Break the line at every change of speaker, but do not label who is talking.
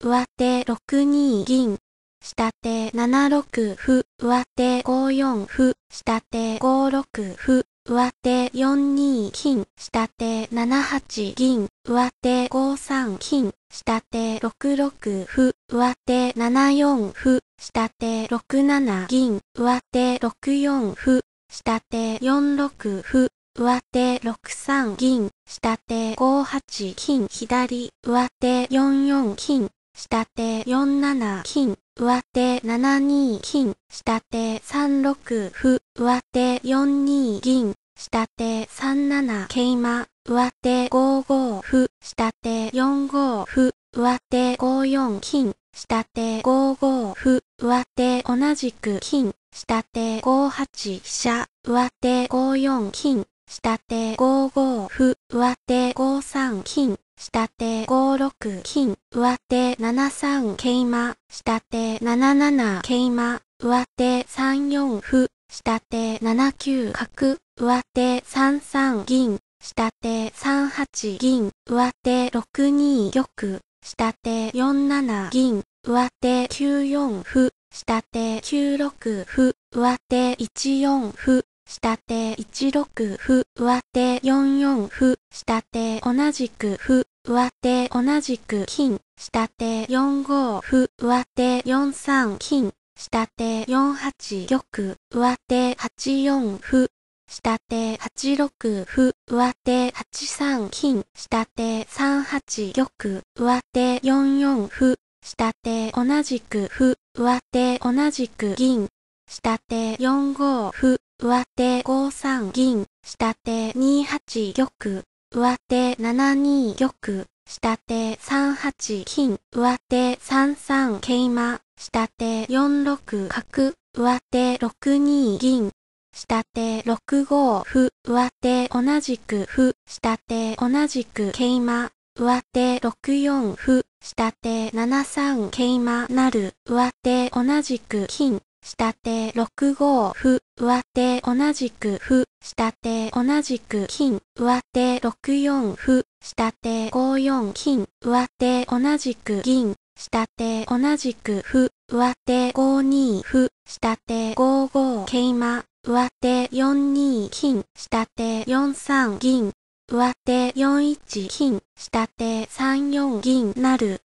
上手6二銀、下手7六歩、上手5四歩、下手5六歩、上手4二金、下手7八銀、上手5三金、下手6六歩、上手7四歩、下手6七銀、上手6四歩、下手4六歩、上手6三銀、下手5八金、左、上手4四金、下手4 7金、上手7 2金、下手3 6歩、上手4 2銀、下手3 7桂馬、上手5 5歩、下手4 5歩、上手5 4金、下手5 5歩、上手同じく金、下手5 8飛車、上手5 4金、下手5 5歩、上手5 3金、下手5 6金、上手7 3桂馬、下手7 7桂馬、上手3 4歩、下手7 9角、上手3 3銀、下手3 8銀、上手6 2玉、下手4 7銀、上手9 4歩、下手9 6歩、上手1 4歩、下手1 6歩、上手4 4歩、下手同じく歩、上手同じく金、下手4 5歩、上手4 3金、下手4 8玉、上手8 4歩、下手8 6歩、上手8 3金、下手3 8玉、上手4 4歩、下手同じく歩、上手同じく銀、下手4 5歩、上手5三銀、下手2八玉、上手7二玉、下手3八金、上手3三桂馬、下手4六角、上手6二銀、下手6五歩、上手同じく歩、下手同じく桂馬、上手6四歩、下手7三桂馬なる、上手同じく金、下手6五歩、上手同じくし下手同じく金、上手六四し下手五四金、上手同じく銀、下手同じくふ、上手五二ふ、下手て五桂馬、上手四二金、下手四三銀、上手四一金、下手三四銀なる。